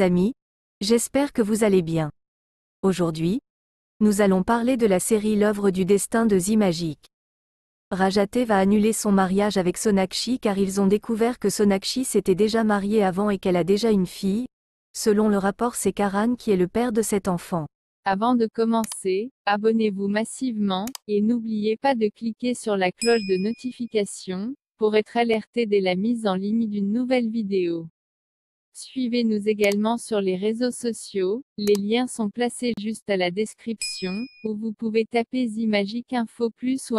amis, j'espère que vous allez bien. Aujourd'hui, nous allons parler de la série L'œuvre du destin de zimagic Rajate va annuler son mariage avec Sonakshi car ils ont découvert que Sonakshi s'était déjà mariée avant et qu'elle a déjà une fille. Selon le rapport, c'est Karan qui est le père de cet enfant. Avant de commencer, abonnez-vous massivement et n'oubliez pas de cliquer sur la cloche de notification pour être alerté dès la mise en ligne d'une nouvelle vidéo. Suivez-nous également sur les réseaux sociaux, les liens sont placés juste à la description, ou vous pouvez taper Zimagic Info Plus ou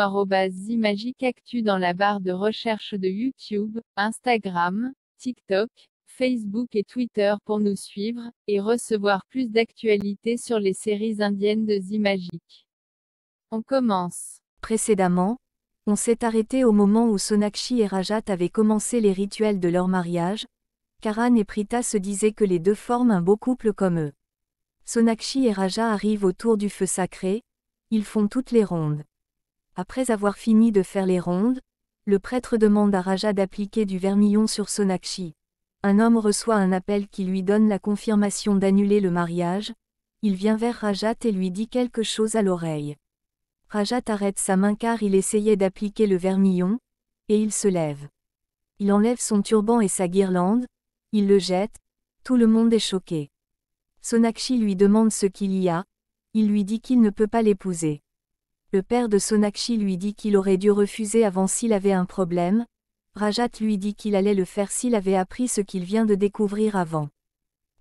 Zimagic Actu dans la barre de recherche de YouTube, Instagram, TikTok, Facebook et Twitter pour nous suivre, et recevoir plus d'actualités sur les séries indiennes de Zimagic. On commence. Précédemment, on s'est arrêté au moment où Sonakshi et Rajat avaient commencé les rituels de leur mariage, Karan et Prita se disaient que les deux forment un beau couple comme eux. Sonakshi et Raja arrivent autour du feu sacré, ils font toutes les rondes. Après avoir fini de faire les rondes, le prêtre demande à Raja d'appliquer du vermillon sur Sonakshi. Un homme reçoit un appel qui lui donne la confirmation d'annuler le mariage, il vient vers Rajat et lui dit quelque chose à l'oreille. Rajat arrête sa main car il essayait d'appliquer le vermillon, et il se lève. Il enlève son turban et sa guirlande, il le jette, tout le monde est choqué. Sonakshi lui demande ce qu'il y a, il lui dit qu'il ne peut pas l'épouser. Le père de Sonakshi lui dit qu'il aurait dû refuser avant s'il avait un problème, Rajat lui dit qu'il allait le faire s'il avait appris ce qu'il vient de découvrir avant.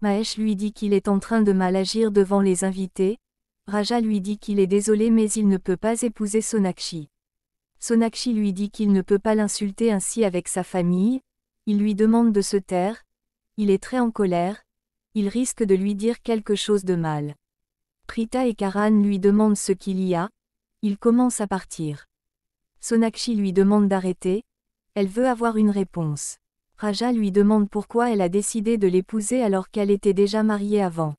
Mahesh lui dit qu'il est en train de mal agir devant les invités, Raja lui dit qu'il est désolé mais il ne peut pas épouser Sonakshi. Sonakshi lui dit qu'il ne peut pas l'insulter ainsi avec sa famille, il lui demande de se taire, il est très en colère, il risque de lui dire quelque chose de mal. Prita et Karan lui demandent ce qu'il y a, il commence à partir. Sonakshi lui demande d'arrêter, elle veut avoir une réponse. Raja lui demande pourquoi elle a décidé de l'épouser alors qu'elle était déjà mariée avant.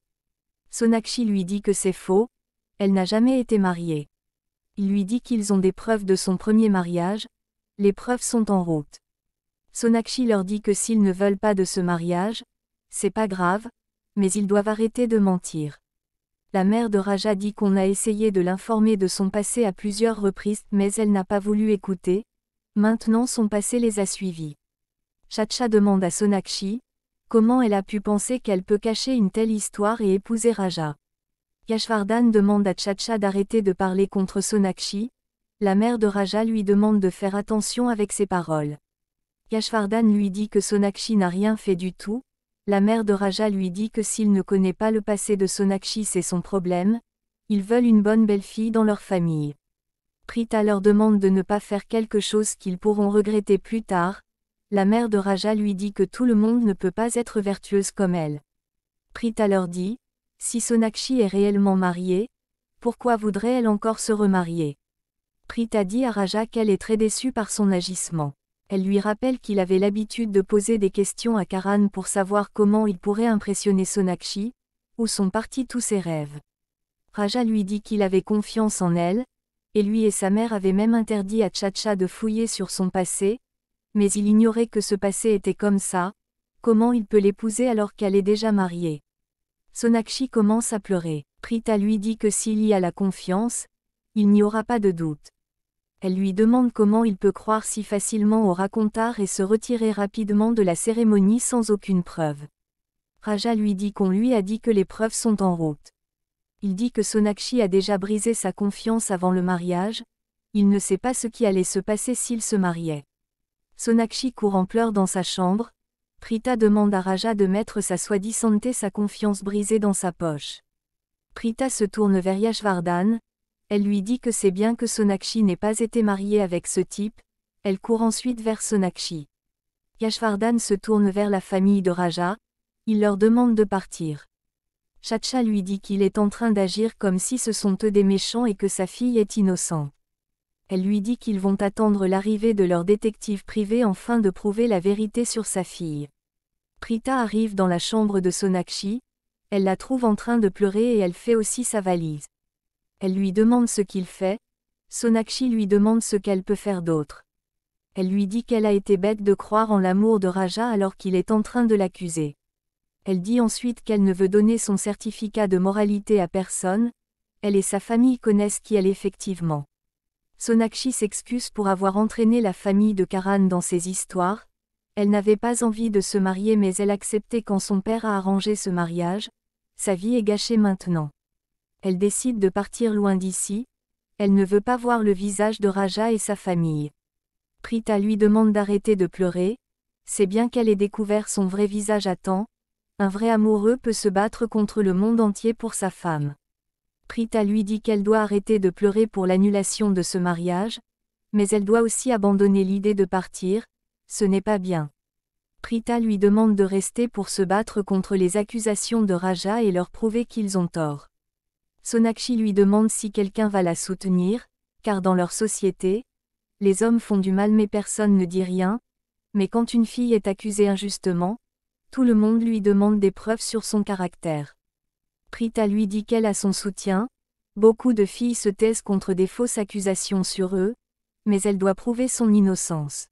Sonakshi lui dit que c'est faux, elle n'a jamais été mariée. Il lui dit qu'ils ont des preuves de son premier mariage, les preuves sont en route. Sonakshi leur dit que s'ils ne veulent pas de ce mariage, c'est pas grave, mais ils doivent arrêter de mentir. La mère de Raja dit qu'on a essayé de l'informer de son passé à plusieurs reprises mais elle n'a pas voulu écouter, maintenant son passé les a suivis. Chacha demande à Sonakshi, comment elle a pu penser qu'elle peut cacher une telle histoire et épouser Raja. Yashvardhan demande à Chacha d'arrêter de parler contre Sonakshi, la mère de Raja lui demande de faire attention avec ses paroles. Yashvardhan lui dit que Sonakshi n'a rien fait du tout, la mère de Raja lui dit que s'il ne connaît pas le passé de Sonakshi c'est son problème, ils veulent une bonne belle-fille dans leur famille. Prita leur demande de ne pas faire quelque chose qu'ils pourront regretter plus tard, la mère de Raja lui dit que tout le monde ne peut pas être vertueuse comme elle. Prita leur dit, si Sonakshi est réellement mariée, pourquoi voudrait-elle encore se remarier Prita dit à Raja qu'elle est très déçue par son agissement elle lui rappelle qu'il avait l'habitude de poser des questions à Karan pour savoir comment il pourrait impressionner Sonakshi, où sont partis tous ses rêves. Raja lui dit qu'il avait confiance en elle, et lui et sa mère avaient même interdit à Chacha de fouiller sur son passé, mais il ignorait que ce passé était comme ça, comment il peut l'épouser alors qu'elle est déjà mariée. Sonakshi commence à pleurer. Prita lui dit que s'il y a la confiance, il n'y aura pas de doute elle lui demande comment il peut croire si facilement au racontard et se retirer rapidement de la cérémonie sans aucune preuve. Raja lui dit qu'on lui a dit que les preuves sont en route. Il dit que Sonakshi a déjà brisé sa confiance avant le mariage, il ne sait pas ce qui allait se passer s'il se mariait. Sonakshi court en pleurs dans sa chambre, Prita demande à Raja de mettre sa soi disanté sa confiance brisée dans sa poche. Prita se tourne vers Yashvardhan, elle lui dit que c'est bien que Sonakshi n'ait pas été mariée avec ce type, elle court ensuite vers Sonakshi. Yashvardhan se tourne vers la famille de Raja, il leur demande de partir. Chacha lui dit qu'il est en train d'agir comme si ce sont eux des méchants et que sa fille est innocente. Elle lui dit qu'ils vont attendre l'arrivée de leur détective privé enfin de prouver la vérité sur sa fille. Prita arrive dans la chambre de Sonakshi, elle la trouve en train de pleurer et elle fait aussi sa valise. Elle lui demande ce qu'il fait. Sonakshi lui demande ce qu'elle peut faire d'autre. Elle lui dit qu'elle a été bête de croire en l'amour de Raja alors qu'il est en train de l'accuser. Elle dit ensuite qu'elle ne veut donner son certificat de moralité à personne. Elle et sa famille connaissent qui elle est effectivement. Sonakshi s'excuse pour avoir entraîné la famille de Karan dans ses histoires. Elle n'avait pas envie de se marier mais elle acceptait quand son père a arrangé ce mariage. Sa vie est gâchée maintenant elle décide de partir loin d'ici, elle ne veut pas voir le visage de Raja et sa famille. Prita lui demande d'arrêter de pleurer, c'est bien qu'elle ait découvert son vrai visage à temps, un vrai amoureux peut se battre contre le monde entier pour sa femme. Prita lui dit qu'elle doit arrêter de pleurer pour l'annulation de ce mariage, mais elle doit aussi abandonner l'idée de partir, ce n'est pas bien. Prita lui demande de rester pour se battre contre les accusations de Raja et leur prouver qu'ils ont tort. Sonakshi lui demande si quelqu'un va la soutenir, car dans leur société, les hommes font du mal mais personne ne dit rien, mais quand une fille est accusée injustement, tout le monde lui demande des preuves sur son caractère. Prita lui dit qu'elle a son soutien, beaucoup de filles se taisent contre des fausses accusations sur eux, mais elle doit prouver son innocence.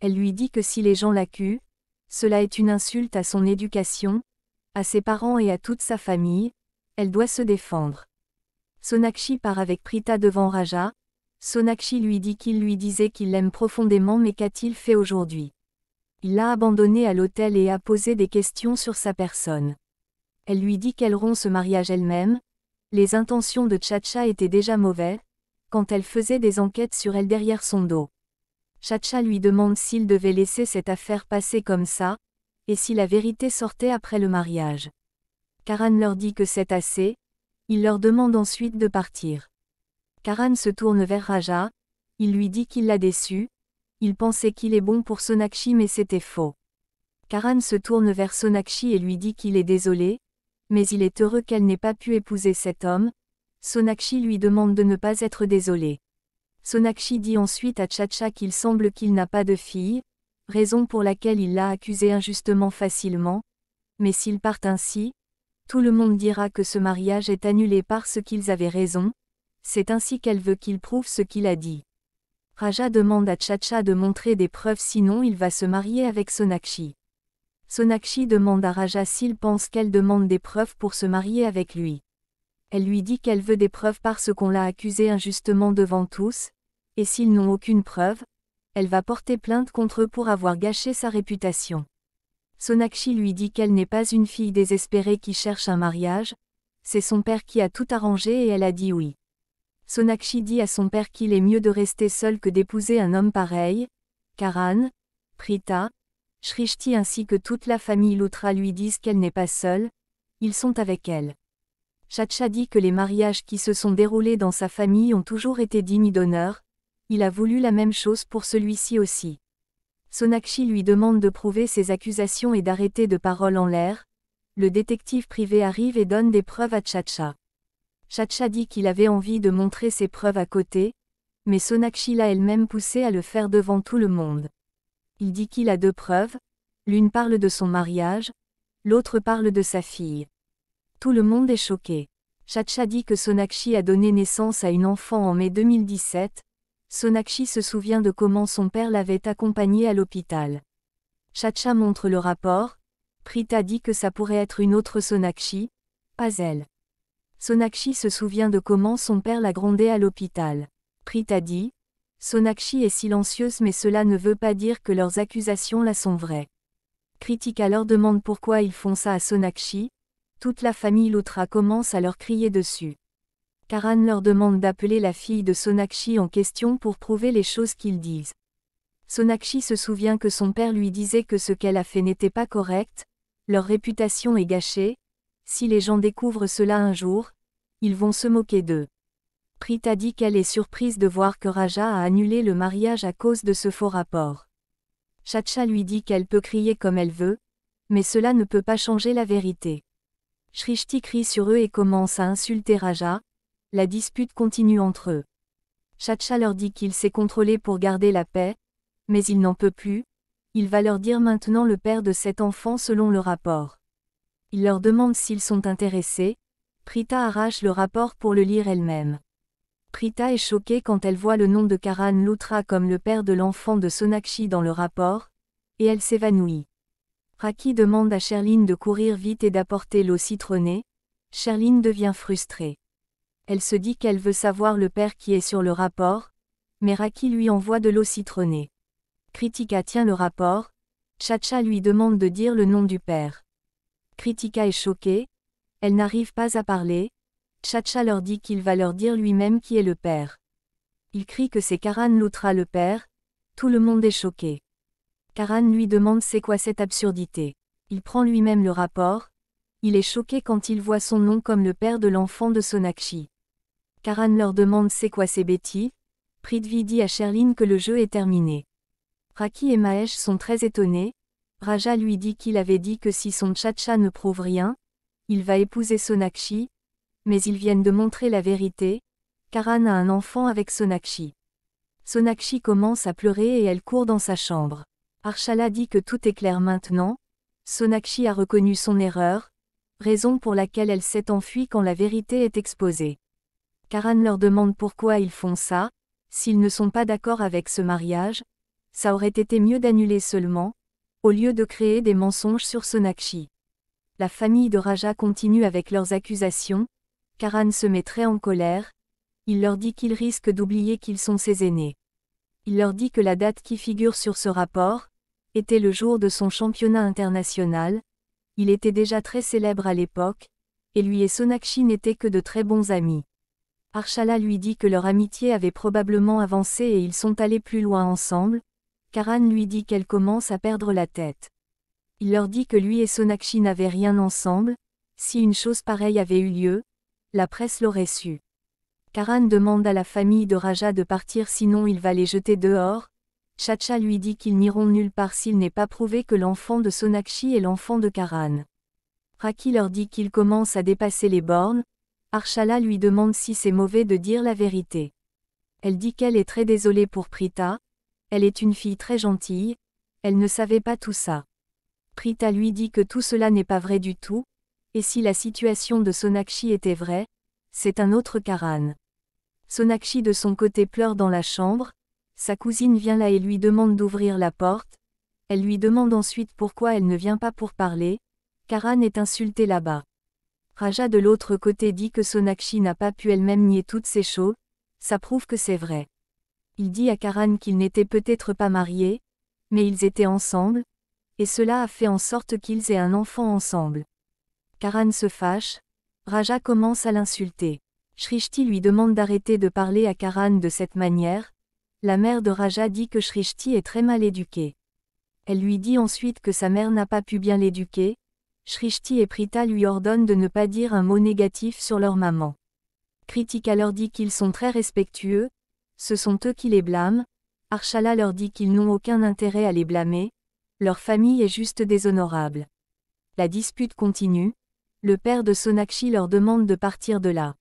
Elle lui dit que si les gens l'accusent, cela est une insulte à son éducation, à ses parents et à toute sa famille, elle doit se défendre. Sonakshi part avec Prita devant Raja. Sonakshi lui dit qu'il lui disait qu'il l'aime profondément mais qu'a-t-il fait aujourd'hui Il l'a abandonnée à l'hôtel et a posé des questions sur sa personne. Elle lui dit qu'elle rompt ce mariage elle-même. Les intentions de Chacha étaient déjà mauvaises, quand elle faisait des enquêtes sur elle derrière son dos. Chacha lui demande s'il devait laisser cette affaire passer comme ça, et si la vérité sortait après le mariage. Karan leur dit que c'est assez, il leur demande ensuite de partir. Karan se tourne vers Raja, il lui dit qu'il l'a déçu, il pensait qu'il est bon pour Sonakshi mais c'était faux. Karan se tourne vers Sonakshi et lui dit qu'il est désolé, mais il est heureux qu'elle n'ait pas pu épouser cet homme, Sonakshi lui demande de ne pas être désolé. Sonakshi dit ensuite à Chacha qu'il semble qu'il n'a pas de fille, raison pour laquelle il l'a accusé injustement facilement, mais s'il part ainsi, tout le monde dira que ce mariage est annulé parce qu'ils avaient raison, c'est ainsi qu'elle veut qu'il prouve ce qu'il a dit. Raja demande à Chacha de montrer des preuves sinon il va se marier avec Sonakshi. Sonakshi demande à Raja s'il pense qu'elle demande des preuves pour se marier avec lui. Elle lui dit qu'elle veut des preuves parce qu'on l'a accusé injustement devant tous, et s'ils n'ont aucune preuve, elle va porter plainte contre eux pour avoir gâché sa réputation. Sonakshi lui dit qu'elle n'est pas une fille désespérée qui cherche un mariage, c'est son père qui a tout arrangé et elle a dit oui. Sonakshi dit à son père qu'il est mieux de rester seul que d'épouser un homme pareil. Karan, Prita, Shrishti ainsi que toute la famille Lutra lui disent qu'elle n'est pas seule, ils sont avec elle. Chacha dit que les mariages qui se sont déroulés dans sa famille ont toujours été dignes d'honneur, il a voulu la même chose pour celui-ci aussi. Sonakshi lui demande de prouver ses accusations et d'arrêter de paroles en l'air. Le détective privé arrive et donne des preuves à Chacha. Chacha dit qu'il avait envie de montrer ses preuves à côté, mais Sonakshi l'a elle-même poussé à le faire devant tout le monde. Il dit qu'il a deux preuves, l'une parle de son mariage, l'autre parle de sa fille. Tout le monde est choqué. Chacha dit que Sonakshi a donné naissance à une enfant en mai 2017, Sonakshi se souvient de comment son père l'avait accompagnée à l'hôpital. Chacha montre le rapport. Prita dit que ça pourrait être une autre Sonakshi, pas elle. Sonakshi se souvient de comment son père l'a grondée à l'hôpital. Prita dit Sonakshi est silencieuse, mais cela ne veut pas dire que leurs accusations la sont vraies. Critique leur demande pourquoi ils font ça à Sonakshi. Toute la famille Loutra commence à leur crier dessus. Karan leur demande d'appeler la fille de Sonakshi en question pour prouver les choses qu'ils disent. Sonakshi se souvient que son père lui disait que ce qu'elle a fait n'était pas correct, leur réputation est gâchée, si les gens découvrent cela un jour, ils vont se moquer d'eux. Prita dit qu'elle est surprise de voir que Raja a annulé le mariage à cause de ce faux rapport. Chacha lui dit qu'elle peut crier comme elle veut, mais cela ne peut pas changer la vérité. Shrishti crie sur eux et commence à insulter Raja, la dispute continue entre eux. Chacha leur dit qu'il s'est contrôlé pour garder la paix, mais il n'en peut plus, il va leur dire maintenant le père de cet enfant selon le rapport. Il leur demande s'ils sont intéressés, Prita arrache le rapport pour le lire elle-même. Prita est choquée quand elle voit le nom de Karan Lutra comme le père de l'enfant de Sonakshi dans le rapport, et elle s'évanouit. Raki demande à Sherline de courir vite et d'apporter l'eau citronnée, Sherline devient frustrée elle se dit qu'elle veut savoir le père qui est sur le rapport, mais Raki lui envoie de l'eau citronnée. Kritika tient le rapport, Chacha lui demande de dire le nom du père. Kritika est choquée, elle n'arrive pas à parler, Chacha leur dit qu'il va leur dire lui-même qui est le père. Il crie que c'est Karan Loutra le père, tout le monde est choqué. Karan lui demande c'est quoi cette absurdité. Il prend lui-même le rapport, il est choqué quand il voit son nom comme le père de l'enfant de Sonakshi. Karan leur demande c'est quoi ces bêtises. Prithvi dit à Sherline que le jeu est terminé. Raki et Mahesh sont très étonnés. Raja lui dit qu'il avait dit que si son chacha ne prouve rien, il va épouser Sonakshi, mais ils viennent de montrer la vérité. Karan a un enfant avec Sonakshi. Sonakshi commence à pleurer et elle court dans sa chambre. Archala dit que tout est clair maintenant. Sonakshi a reconnu son erreur, raison pour laquelle elle s'est enfuie quand la vérité est exposée. Karan leur demande pourquoi ils font ça, s'ils ne sont pas d'accord avec ce mariage, ça aurait été mieux d'annuler seulement, au lieu de créer des mensonges sur Sonakshi. La famille de Raja continue avec leurs accusations, Karan se met très en colère, il leur dit qu'il risque d'oublier qu'ils sont ses aînés. Il leur dit que la date qui figure sur ce rapport, était le jour de son championnat international, il était déjà très célèbre à l'époque, et lui et Sonakshi n'étaient que de très bons amis. Archala lui dit que leur amitié avait probablement avancé et ils sont allés plus loin ensemble. Karan lui dit qu'elle commence à perdre la tête. Il leur dit que lui et Sonakshi n'avaient rien ensemble, si une chose pareille avait eu lieu, la presse l'aurait su. Karan demande à la famille de Raja de partir sinon il va les jeter dehors. Chacha lui dit qu'ils n'iront nulle part s'il n'est pas prouvé que l'enfant de Sonakshi est l'enfant de Karan. Raki leur dit qu'ils commencent à dépasser les bornes, Archala lui demande si c'est mauvais de dire la vérité. Elle dit qu'elle est très désolée pour Prita, elle est une fille très gentille, elle ne savait pas tout ça. Prita lui dit que tout cela n'est pas vrai du tout, et si la situation de Sonakshi était vraie, c'est un autre Karan. Sonakshi de son côté pleure dans la chambre, sa cousine vient là et lui demande d'ouvrir la porte, elle lui demande ensuite pourquoi elle ne vient pas pour parler, Karan est insulté là-bas. Raja de l'autre côté dit que Sonakshi n'a pas pu elle-même nier toutes ces choses, ça prouve que c'est vrai. Il dit à Karan qu'ils n'étaient peut-être pas mariés, mais ils étaient ensemble, et cela a fait en sorte qu'ils aient un enfant ensemble. Karan se fâche, Raja commence à l'insulter. Shrishti lui demande d'arrêter de parler à Karan de cette manière, la mère de Raja dit que Shrishti est très mal éduquée. Elle lui dit ensuite que sa mère n'a pas pu bien l'éduquer, Shrishti et Prita lui ordonnent de ne pas dire un mot négatif sur leur maman. Kritika leur dit qu'ils sont très respectueux, ce sont eux qui les blâment, Archala leur dit qu'ils n'ont aucun intérêt à les blâmer, leur famille est juste déshonorable. La dispute continue, le père de Sonakshi leur demande de partir de là.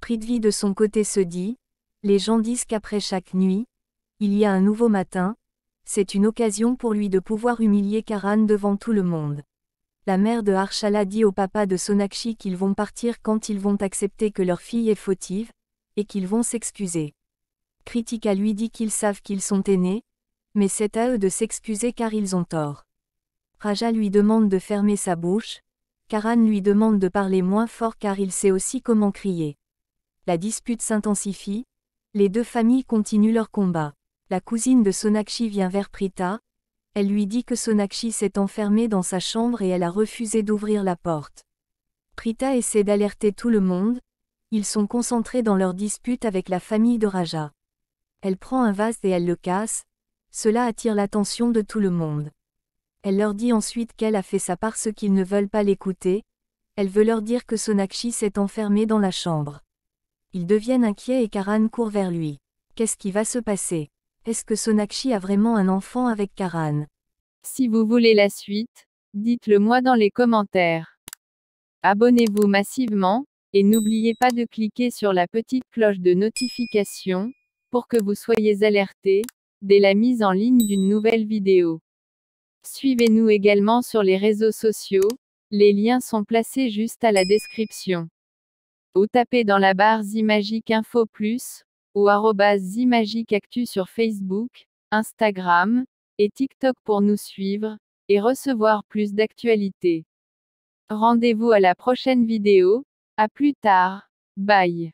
Prithvi de son côté se dit, les gens disent qu'après chaque nuit, il y a un nouveau matin, c'est une occasion pour lui de pouvoir humilier Karan devant tout le monde la mère de Harshala dit au papa de Sonakshi qu'ils vont partir quand ils vont accepter que leur fille est fautive, et qu'ils vont s'excuser. Kritika lui dit qu'ils savent qu'ils sont aînés, mais c'est à eux de s'excuser car ils ont tort. Raja lui demande de fermer sa bouche, Karan lui demande de parler moins fort car il sait aussi comment crier. La dispute s'intensifie, les deux familles continuent leur combat. La cousine de Sonakshi vient vers Prita, elle lui dit que Sonakshi s'est enfermé dans sa chambre et elle a refusé d'ouvrir la porte. Prita essaie d'alerter tout le monde, ils sont concentrés dans leur dispute avec la famille de Raja. Elle prend un vase et elle le casse, cela attire l'attention de tout le monde. Elle leur dit ensuite qu'elle a fait sa part ce qu'ils ne veulent pas l'écouter, elle veut leur dire que Sonakshi s'est enfermé dans la chambre. Ils deviennent inquiets et Karan court vers lui. Qu'est-ce qui va se passer est-ce que Sonakshi a vraiment un enfant avec Karan Si vous voulez la suite, dites-le moi dans les commentaires. Abonnez-vous massivement, et n'oubliez pas de cliquer sur la petite cloche de notification, pour que vous soyez alerté, dès la mise en ligne d'une nouvelle vidéo. Suivez-nous également sur les réseaux sociaux, les liens sont placés juste à la description. Ou tapez dans la barre zimagique Info Plus, ou Actu sur Facebook, Instagram et TikTok pour nous suivre et recevoir plus d'actualités. Rendez-vous à la prochaine vidéo, à plus tard, bye.